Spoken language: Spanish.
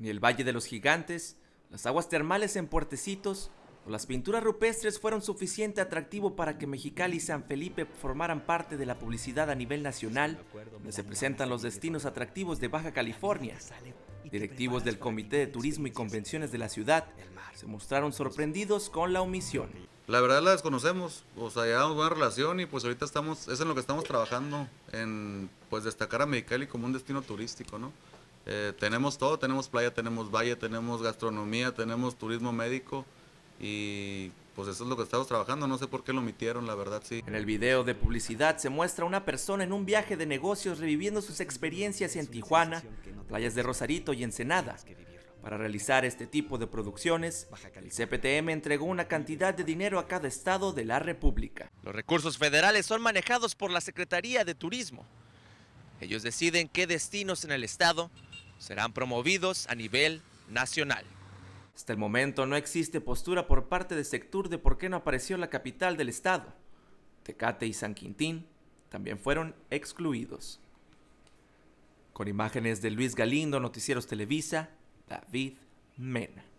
ni el Valle de los Gigantes, las aguas termales en Puertecitos o las pinturas rupestres fueron suficiente atractivo para que Mexicali y San Felipe formaran parte de la publicidad a nivel nacional, donde se presentan los destinos atractivos de Baja California. Directivos del Comité de Turismo y Convenciones de la ciudad se mostraron sorprendidos con la omisión. La verdad la desconocemos, o sea, llevamos buena relación y pues ahorita estamos, es en lo que estamos trabajando, en pues destacar a Mexicali como un destino turístico, ¿no? Eh, tenemos todo, tenemos playa, tenemos valle, tenemos gastronomía, tenemos turismo médico y pues eso es lo que estamos trabajando, no sé por qué lo omitieron, la verdad sí. En el video de publicidad se muestra una persona en un viaje de negocios reviviendo sus experiencias en Tijuana, playas de Rosarito y Ensenada. Para realizar este tipo de producciones, el CPTM entregó una cantidad de dinero a cada estado de la República. Los recursos federales son manejados por la Secretaría de Turismo. Ellos deciden qué destinos en el estado serán promovidos a nivel nacional. Hasta el momento no existe postura por parte de Sectur de por qué no apareció la capital del estado. Tecate y San Quintín también fueron excluidos. Con imágenes de Luis Galindo, Noticieros Televisa, David Mena.